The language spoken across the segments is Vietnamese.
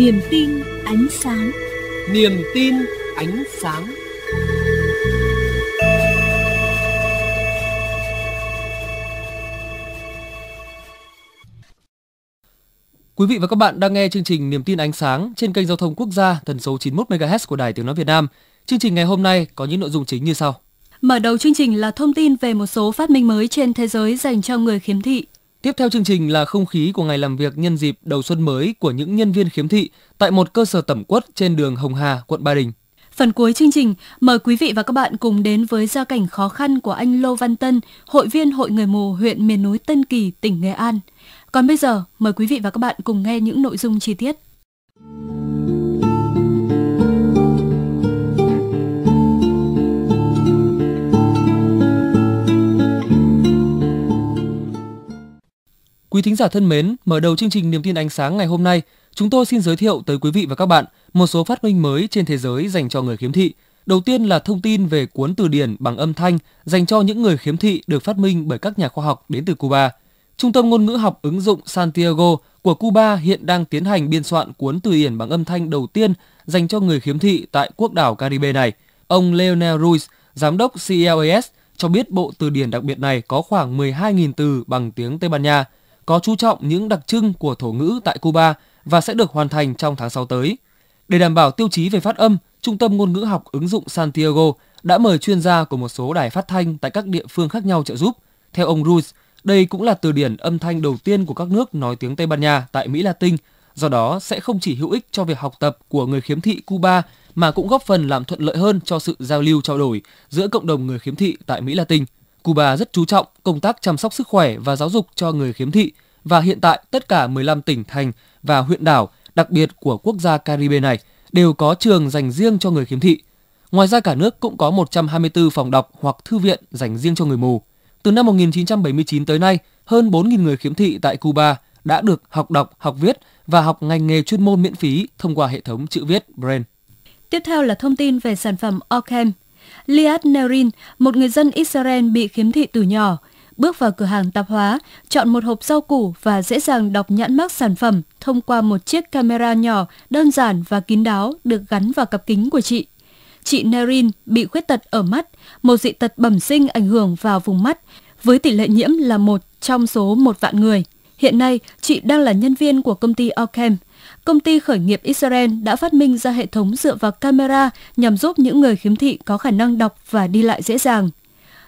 Niềm tin ánh sáng Niềm tin ánh sáng Quý vị và các bạn đang nghe chương trình Niềm tin ánh sáng trên kênh giao thông quốc gia tần số 91 MHz của Đài Tiếng nói Việt Nam. Chương trình ngày hôm nay có những nội dung chính như sau. Mở đầu chương trình là thông tin về một số phát minh mới trên thế giới dành cho người khiếm thị. Tiếp theo chương trình là không khí của ngày làm việc nhân dịp đầu xuân mới của những nhân viên khiếm thị tại một cơ sở tẩm quất trên đường Hồng Hà, quận Ba Đình. Phần cuối chương trình, mời quý vị và các bạn cùng đến với gia cảnh khó khăn của anh Lô Văn Tân, hội viên Hội Người Mù huyện miền núi Tân Kỳ, tỉnh Nghệ An. Còn bây giờ, mời quý vị và các bạn cùng nghe những nội dung chi tiết. Quý thính giả thân mến, mở đầu chương trình Niềm tin ánh sáng ngày hôm nay, chúng tôi xin giới thiệu tới quý vị và các bạn một số phát minh mới trên thế giới dành cho người khiếm thị. Đầu tiên là thông tin về cuốn từ điển bằng âm thanh dành cho những người khiếm thị được phát minh bởi các nhà khoa học đến từ Cuba. Trung tâm ngôn ngữ học ứng dụng Santiago của Cuba hiện đang tiến hành biên soạn cuốn từ điển bằng âm thanh đầu tiên dành cho người khiếm thị tại quốc đảo Caribe này. Ông Leonel Ruiz, giám đốc CLAS, cho biết bộ từ điển đặc biệt này có khoảng 12.000 từ bằng tiếng Tây Ban Nha – có chú trọng những đặc trưng của thổ ngữ tại Cuba và sẽ được hoàn thành trong tháng 6 tới. Để đảm bảo tiêu chí về phát âm, Trung tâm Ngôn ngữ học ứng dụng Santiago đã mời chuyên gia của một số đài phát thanh tại các địa phương khác nhau trợ giúp. Theo ông Ruiz, đây cũng là từ điển âm thanh đầu tiên của các nước nói tiếng Tây Ban Nha tại Mỹ Latin, do đó sẽ không chỉ hữu ích cho việc học tập của người khiếm thị Cuba mà cũng góp phần làm thuận lợi hơn cho sự giao lưu trao đổi giữa cộng đồng người khiếm thị tại Mỹ Latin. Cuba rất chú trọng công tác chăm sóc sức khỏe và giáo dục cho người khiếm thị và hiện tại tất cả 15 tỉnh thành và huyện đảo đặc biệt của quốc gia Caribe này đều có trường dành riêng cho người khiếm thị. Ngoài ra cả nước cũng có 124 phòng đọc hoặc thư viện dành riêng cho người mù. Từ năm 1979 tới nay, hơn 4.000 người khiếm thị tại Cuba đã được học đọc, học viết và học ngành nghề chuyên môn miễn phí thông qua hệ thống chữ viết Braille. Tiếp theo là thông tin về sản phẩm Ockham, Liad Nerin, một người dân Israel bị khiếm thị từ nhỏ, bước vào cửa hàng tạp hóa, chọn một hộp rau củ và dễ dàng đọc nhãn mác sản phẩm thông qua một chiếc camera nhỏ, đơn giản và kín đáo được gắn vào cặp kính của chị. Chị Nerin bị khuyết tật ở mắt, một dị tật bẩm sinh ảnh hưởng vào vùng mắt, với tỷ lệ nhiễm là một trong số một vạn người. Hiện nay, chị đang là nhân viên của công ty Ocam, công ty khởi nghiệp Israel đã phát minh ra hệ thống dựa vào camera nhằm giúp những người khiếm thị có khả năng đọc và đi lại dễ dàng.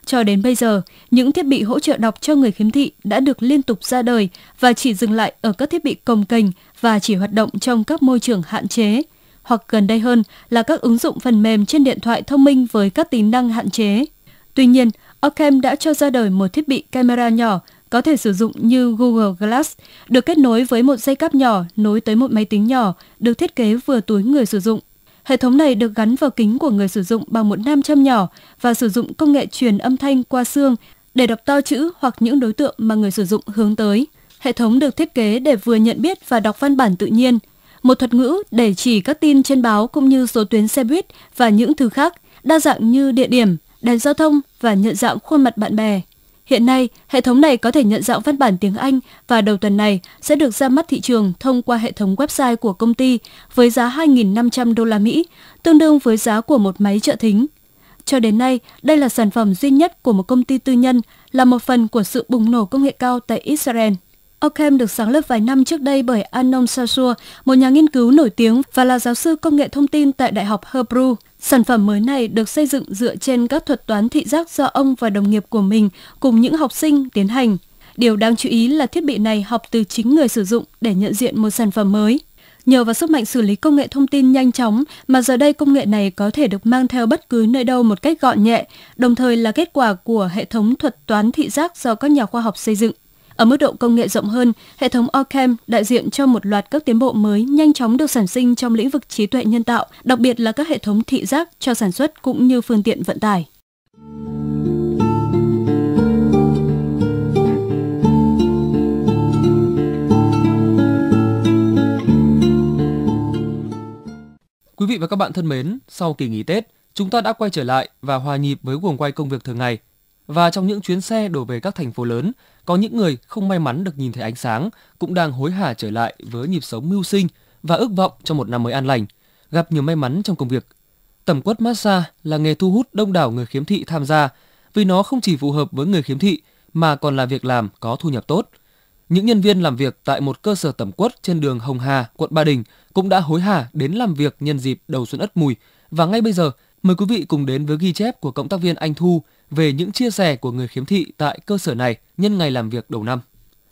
Cho đến bây giờ, những thiết bị hỗ trợ đọc cho người khiếm thị đã được liên tục ra đời và chỉ dừng lại ở các thiết bị cồng kềnh và chỉ hoạt động trong các môi trường hạn chế, hoặc gần đây hơn là các ứng dụng phần mềm trên điện thoại thông minh với các tính năng hạn chế. Tuy nhiên, Ockham đã cho ra đời một thiết bị camera nhỏ có thể sử dụng như Google Glass, được kết nối với một dây cáp nhỏ nối tới một máy tính nhỏ, được thiết kế vừa túi người sử dụng. Hệ thống này được gắn vào kính của người sử dụng bằng một nam châm nhỏ và sử dụng công nghệ truyền âm thanh qua xương để đọc to chữ hoặc những đối tượng mà người sử dụng hướng tới. Hệ thống được thiết kế để vừa nhận biết và đọc văn bản tự nhiên, một thuật ngữ để chỉ các tin trên báo cũng như số tuyến xe buýt và những thứ khác, đa dạng như địa điểm, đèn giao thông và nhận dạng khuôn mặt bạn bè. Hiện nay, hệ thống này có thể nhận dạng văn bản tiếng Anh và đầu tuần này sẽ được ra mắt thị trường thông qua hệ thống website của công ty với giá 2.500 đô la Mỹ, tương đương với giá của một máy trợ thính. Cho đến nay, đây là sản phẩm duy nhất của một công ty tư nhân, là một phần của sự bùng nổ công nghệ cao tại Israel. Ockham được sáng lập vài năm trước đây bởi Anom Sasua, một nhà nghiên cứu nổi tiếng và là giáo sư công nghệ thông tin tại Đại học Hebrew. Sản phẩm mới này được xây dựng dựa trên các thuật toán thị giác do ông và đồng nghiệp của mình cùng những học sinh tiến hành. Điều đáng chú ý là thiết bị này học từ chính người sử dụng để nhận diện một sản phẩm mới. Nhờ vào sức mạnh xử lý công nghệ thông tin nhanh chóng mà giờ đây công nghệ này có thể được mang theo bất cứ nơi đâu một cách gọn nhẹ, đồng thời là kết quả của hệ thống thuật toán thị giác do các nhà khoa học xây dựng. Ở mức độ công nghệ rộng hơn, hệ thống OrCam đại diện cho một loạt các tiến bộ mới nhanh chóng được sản sinh trong lĩnh vực trí tuệ nhân tạo, đặc biệt là các hệ thống thị giác cho sản xuất cũng như phương tiện vận tải. Quý vị và các bạn thân mến, sau kỳ nghỉ Tết, chúng ta đã quay trở lại và hòa nhịp với guồng quay công việc thường ngày – và trong những chuyến xe đổ về các thành phố lớn, có những người không may mắn được nhìn thấy ánh sáng cũng đang hối hả trở lại với nhịp sống mưu sinh và ước vọng cho một năm mới an lành, gặp nhiều may mắn trong công việc. Tẩm quất massage là nghề thu hút đông đảo người khiếm thị tham gia vì nó không chỉ phù hợp với người khiếm thị mà còn là việc làm có thu nhập tốt. Những nhân viên làm việc tại một cơ sở tẩm quất trên đường Hồng Hà, quận Ba Đình cũng đã hối hả đến làm việc nhân dịp đầu xuân Ất Mùi và ngay bây giờ Mời quý vị cùng đến với ghi chép của cộng tác viên Anh Thu về những chia sẻ của người khiếm thị tại cơ sở này nhân ngày làm việc đầu năm.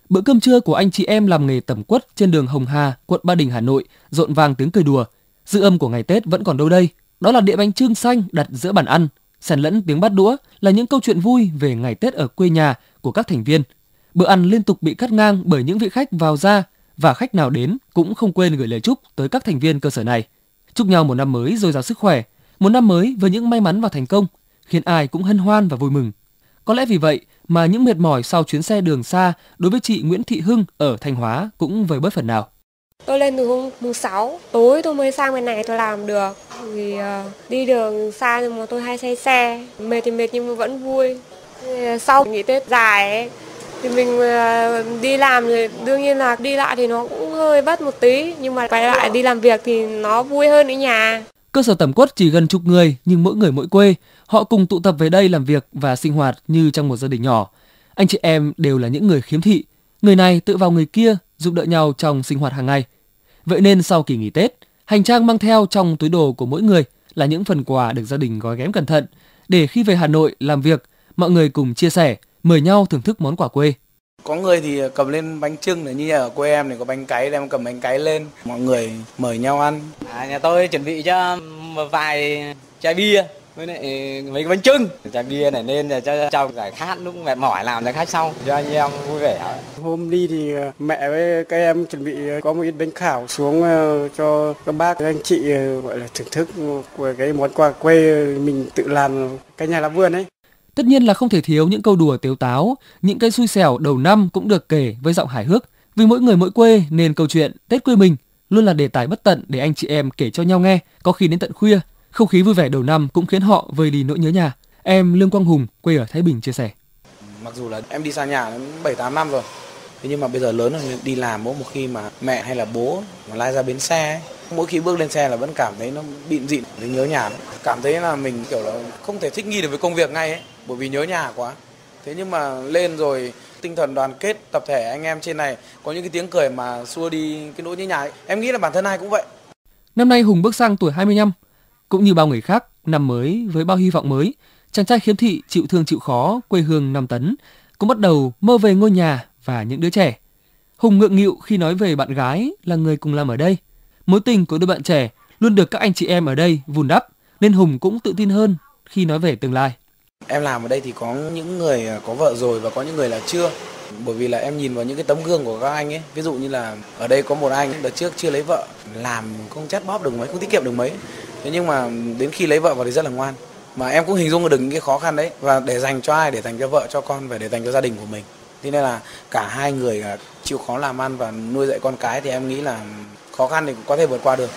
Bữa cơm trưa của anh chị em làm nghề tẩm quất trên đường Hồng Hà, quận Ba Đình, Hà Nội, rộn vàng tiếng cười đùa. Dư âm của ngày Tết vẫn còn đâu đây. Đó là đĩa bánh trưng xanh đặt giữa bàn ăn, xen lẫn tiếng bát đũa là những câu chuyện vui về ngày Tết ở quê nhà của các thành viên. Bữa ăn liên tục bị cắt ngang bởi những vị khách vào ra và khách nào đến cũng không quên gửi lời chúc tới các thành viên cơ sở này. Chúc nhau một năm mới dồi dào sức khỏe, một năm mới với những may mắn và thành công khiến ai cũng hân hoan và vui mừng. Có lẽ vì vậy mà những mệt mỏi sau chuyến xe đường xa đối với chị Nguyễn Thị Hưng ở Thanh Hóa cũng vơi bớt phần nào. Tôi lên từ hôm mùng 6 tối tôi mới sang bên này tôi làm được vì uh, đi đường xa nhưng mà tôi hay say xe mệt thì mệt nhưng mà vẫn vui sau nghỉ Tết dài ấy, thì mình uh, đi làm thì đương nhiên là đi lại thì nó cũng hơi vất một tí nhưng mà quay lại đi làm việc thì nó vui hơn ở nhà Cơ sở tẩm quất chỉ gần chục người nhưng mỗi người mỗi quê, họ cùng tụ tập về đây làm việc và sinh hoạt như trong một gia đình nhỏ. Anh chị em đều là những người khiếm thị, người này tự vào người kia giúp đỡ nhau trong sinh hoạt hàng ngày. Vậy nên sau kỳ nghỉ Tết, hành trang mang theo trong túi đồ của mỗi người là những phần quà được gia đình gói ghém cẩn thận để khi về Hà Nội làm việc, mọi người cùng chia sẻ, mời nhau thưởng thức món quà quê có người thì cầm lên bánh trưng này như ở quê em này có bánh cái em cầm bánh cái lên mọi người mời nhau ăn à, nhà tôi chuẩn bị cho um, một vài chai bia với lại mấy cái bánh trưng chai bia này nên là cho chồng giải khát lúc mệt mỏi làm giải khát xong cho anh em vui vẻ hôm đi thì ờ, mẹ với các em chuẩn bị ờ, có một ít bánh khảo xuống ờ, cho các bác các anh chị gọi là thưởng thức của cái món quà quê mình tự làm cái nhà lá vườn ấy Tất nhiên là không thể thiếu những câu đùa tiếu táo, những cây xui xẻo đầu năm cũng được kể với giọng hài hước. Vì mỗi người mỗi quê nên câu chuyện Tết quê mình luôn là đề tài bất tận để anh chị em kể cho nhau nghe, có khi đến tận khuya. Không khí vui vẻ đầu năm cũng khiến họ vơi đi nỗi nhớ nhà. Em Lương Quang Hùng, quê ở Thái Bình chia sẻ. Mặc dù là em đi xa nhà 7-8 năm rồi, thế nhưng mà bây giờ lớn rồi đi làm mỗi một khi mà mẹ hay là bố mà lai ra bến xe mỗi khi bước lên xe là vẫn cảm thấy nó bịn dịn thấy nhớ nhà lắm. cảm thấy là mình kiểu là không thể thích nghi được với công việc ngay ấy bởi vì nhớ nhà quá thế nhưng mà lên rồi tinh thần đoàn kết tập thể anh em trên này có những cái tiếng cười mà xua đi cái nỗi nhớ nhà ấy. em nghĩ là bản thân ai cũng vậy năm nay Hùng bước sang tuổi 25 cũng như bao người khác năm mới với bao hy vọng mới chàng trai khiếm thị chịu thương chịu khó quê hương Nam Tấn cũng bắt đầu mơ về ngôi nhà và những đứa trẻ Hùng ngượng nghịu khi nói về bạn gái là người cùng làm ở đây Mối tình của đôi bạn trẻ luôn được các anh chị em ở đây vùn đắp nên Hùng cũng tự tin hơn khi nói về tương lai. Em làm ở đây thì có những người có vợ rồi và có những người là chưa. Bởi vì là em nhìn vào những cái tấm gương của các anh ấy, ví dụ như là ở đây có một anh đợt trước chưa lấy vợ, làm không chắt bóp được mấy, không tiết kiệm được mấy. Thế nhưng mà đến khi lấy vợ vào thì rất là ngoan. Mà em cũng hình dung được những cái khó khăn đấy và để dành cho ai, để dành cho vợ, cho con và để dành cho gia đình của mình. Thế nên là cả hai người chịu khó làm ăn và nuôi dạy con cái thì em nghĩ là khó khăn thì cũng có thể vượt qua được.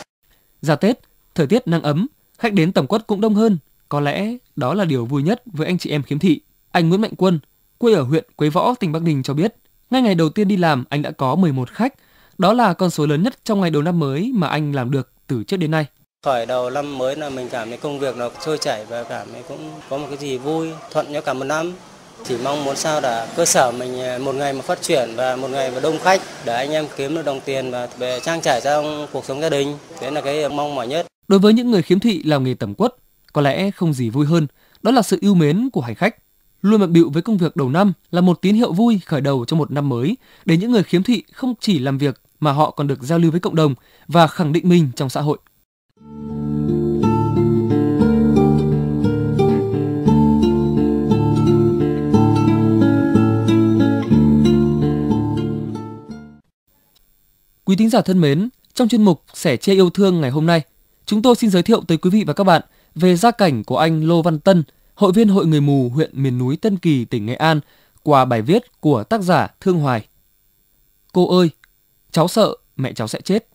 Ra Tết, thời tiết nắng ấm, khách đến tổng quất cũng đông hơn. Có lẽ đó là điều vui nhất với anh chị em khiếm thị. Anh Nguyễn Mạnh Quân, quê ở huyện Quế Võ, tỉnh Bắc Ninh cho biết, ngay ngày đầu tiên đi làm anh đã có 11 khách. Đó là con số lớn nhất trong ngày đầu năm mới mà anh làm được từ trước đến nay. Khởi đầu năm mới là mình cảm thấy công việc nó trôi chảy và cảm thấy cũng có một cái gì vui, thuận cho cả một năm. Chỉ mong muốn sao là cơ sở mình à, một ngày mà phát triển và một ngày mà đông khách để anh em kiếm được đồng tiền và về trang trải trong cuộc sống gia đình. đấy là cái mong mỏi nhất. Đối với những người khiếm thị làm nghề tẩm quất, có lẽ không gì vui hơn, đó là sự yêu mến của hành khách. Luôn bận bịu với công việc đầu năm là một tín hiệu vui khởi đầu cho một năm mới để những người khiếm thị không chỉ làm việc mà họ còn được giao lưu với cộng đồng và khẳng định mình trong xã hội. Quý thính giả thân mến, trong chuyên mục sẻ chia yêu thương ngày hôm nay, chúng tôi xin giới thiệu tới quý vị và các bạn về gia cảnh của anh Lô Văn Tân, hội viên Hội Người Mù huyện miền núi Tân Kỳ, tỉnh Nghệ An, qua bài viết của tác giả Thương Hoài. Cô ơi, cháu sợ mẹ cháu sẽ chết.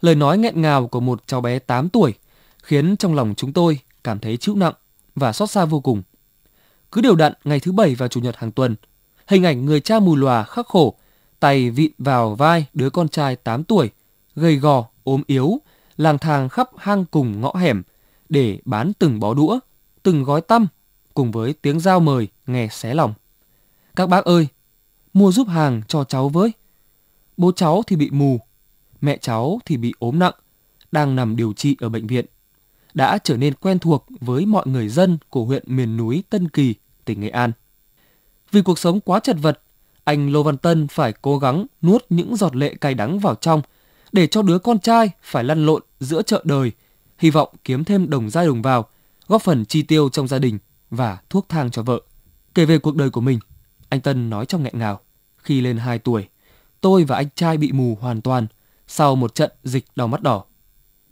Lời nói nghẹn ngào của một cháu bé 8 tuổi khiến trong lòng chúng tôi cảm thấy chịu nặng và xót xa vô cùng. Cứ đều đặn ngày thứ bảy và chủ nhật hàng tuần, hình ảnh người cha mù lòa khắc khổ tay vịn vào vai đứa con trai 8 tuổi, gầy gò, ốm yếu, lang thang khắp hang cùng ngõ hẻm để bán từng bó đũa, từng gói tăm cùng với tiếng giao mời nghe xé lòng. Các bác ơi, mua giúp hàng cho cháu với. Bố cháu thì bị mù, mẹ cháu thì bị ốm nặng, đang nằm điều trị ở bệnh viện. Đã trở nên quen thuộc với mọi người dân của huyện miền núi Tân Kỳ, tỉnh Nghệ An. Vì cuộc sống quá chật vật anh Lô Văn Tân phải cố gắng nuốt những giọt lệ cay đắng vào trong để cho đứa con trai phải lăn lộn giữa chợ đời, hy vọng kiếm thêm đồng ra đồng vào, góp phần chi tiêu trong gia đình và thuốc thang cho vợ. Kể về cuộc đời của mình, anh Tân nói trong nghẹn ngào, khi lên 2 tuổi, tôi và anh trai bị mù hoàn toàn sau một trận dịch đau mắt đỏ.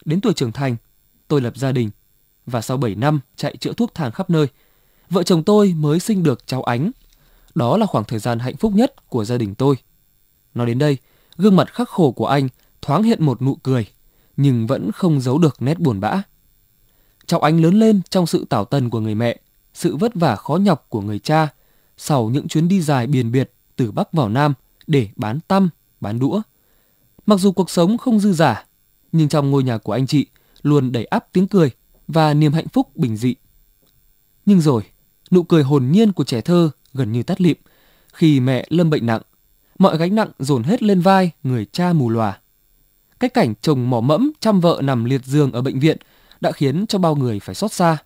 Đến tuổi trưởng thành, tôi lập gia đình và sau 7 năm chạy chữa thuốc thang khắp nơi, vợ chồng tôi mới sinh được cháu Ánh đó là khoảng thời gian hạnh phúc nhất của gia đình tôi. Nói đến đây, gương mặt khắc khổ của anh thoáng hiện một nụ cười, nhưng vẫn không giấu được nét buồn bã. Trọng anh lớn lên trong sự tảo tần của người mẹ, sự vất vả khó nhọc của người cha, sau những chuyến đi dài biền biệt từ Bắc vào Nam để bán tăm, bán đũa. Mặc dù cuộc sống không dư giả, nhưng trong ngôi nhà của anh chị luôn đầy áp tiếng cười và niềm hạnh phúc bình dị. Nhưng rồi, nụ cười hồn nhiên của trẻ thơ gần như tắt lịm khi mẹ lâm bệnh nặng. Mọi gánh nặng dồn hết lên vai người cha mù lòa. Cái cảnh chồng mỏ mẫm chăm vợ nằm liệt giường ở bệnh viện đã khiến cho bao người phải xót xa.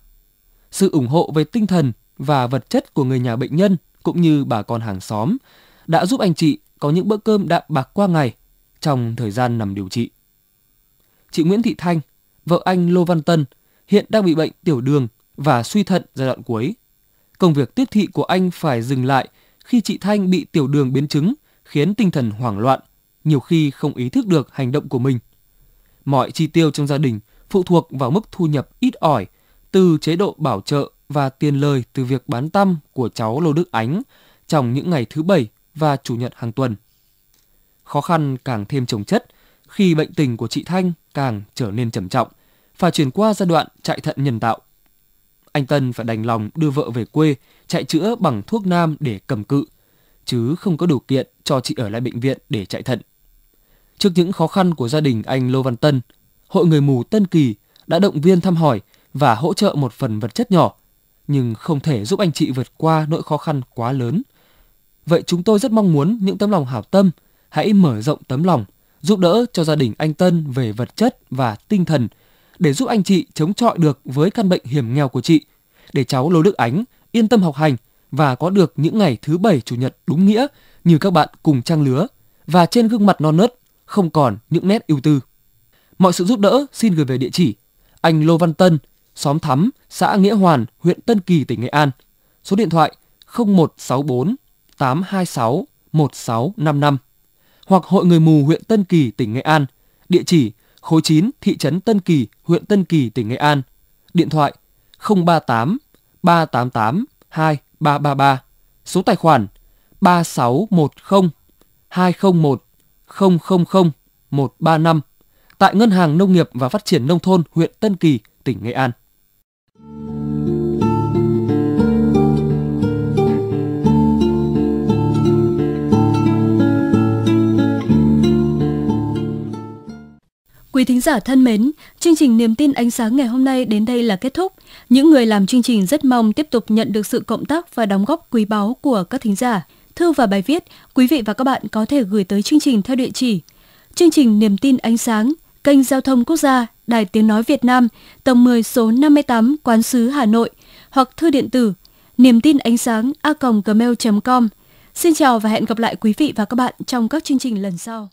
Sự ủng hộ về tinh thần và vật chất của người nhà bệnh nhân cũng như bà con hàng xóm đã giúp anh chị có những bữa cơm đạm bạc qua ngày trong thời gian nằm điều trị. Chị Nguyễn Thị Thanh, vợ anh Lô Văn Tân, hiện đang bị bệnh tiểu đường và suy thận giai đoạn cuối công việc tiếp thị của anh phải dừng lại khi chị Thanh bị tiểu đường biến chứng, khiến tinh thần hoảng loạn, nhiều khi không ý thức được hành động của mình. Mọi chi tiêu trong gia đình phụ thuộc vào mức thu nhập ít ỏi từ chế độ bảo trợ và tiền lời từ việc bán tăm của cháu Lô Đức Ánh trong những ngày thứ bảy và chủ nhật hàng tuần. Khó khăn càng thêm chồng chất khi bệnh tình của chị Thanh càng trở nên trầm trọng, phải chuyển qua giai đoạn chạy thận nhân tạo anh Tân phải đành lòng đưa vợ về quê, chạy chữa bằng thuốc nam để cầm cự, chứ không có điều kiện cho chị ở lại bệnh viện để chạy thận. Trước những khó khăn của gia đình anh Lô Văn Tân, Hội Người Mù Tân Kỳ đã động viên thăm hỏi và hỗ trợ một phần vật chất nhỏ, nhưng không thể giúp anh chị vượt qua nỗi khó khăn quá lớn. Vậy chúng tôi rất mong muốn những tấm lòng hảo tâm hãy mở rộng tấm lòng, giúp đỡ cho gia đình anh Tân về vật chất và tinh thần – để giúp anh chị chống chọi được với căn bệnh hiểm nghèo của chị, để cháu Lô Đức Ánh yên tâm học hành và có được những ngày thứ bảy chủ nhật đúng nghĩa như các bạn cùng trang lứa và trên gương mặt non nớt không còn những nét ưu tư. Mọi sự giúp đỡ xin gửi về địa chỉ anh Lô Văn Tân, xóm Thắm, xã Nghĩa Hoàn, huyện Tân Kỳ, tỉnh Nghệ An. Số điện thoại 0164 826 1655 hoặc Hội Người Mù huyện Tân Kỳ, tỉnh Nghệ An. Địa chỉ khối 9, thị trấn Tân Kỳ, huyện Tân Kỳ, tỉnh Nghệ An. Điện thoại 038 388 2333. Số tài khoản 3610 201 000 135 tại Ngân hàng Nông nghiệp và Phát triển Nông thôn huyện Tân Kỳ, tỉnh Nghệ An. Quý thính giả thân mến, chương trình Niềm tin ánh sáng ngày hôm nay đến đây là kết thúc. Những người làm chương trình rất mong tiếp tục nhận được sự cộng tác và đóng góp quý báu của các thính giả. Thư và bài viết, quý vị và các bạn có thể gửi tới chương trình theo địa chỉ Chương trình Niềm tin ánh sáng, kênh Giao thông Quốc gia, Đài Tiếng Nói Việt Nam, tầng 10 số 58 Quán sứ Hà Nội hoặc thư điện tử niềm tin ánh sáng a gmail.com. Xin chào và hẹn gặp lại quý vị và các bạn trong các chương trình lần sau.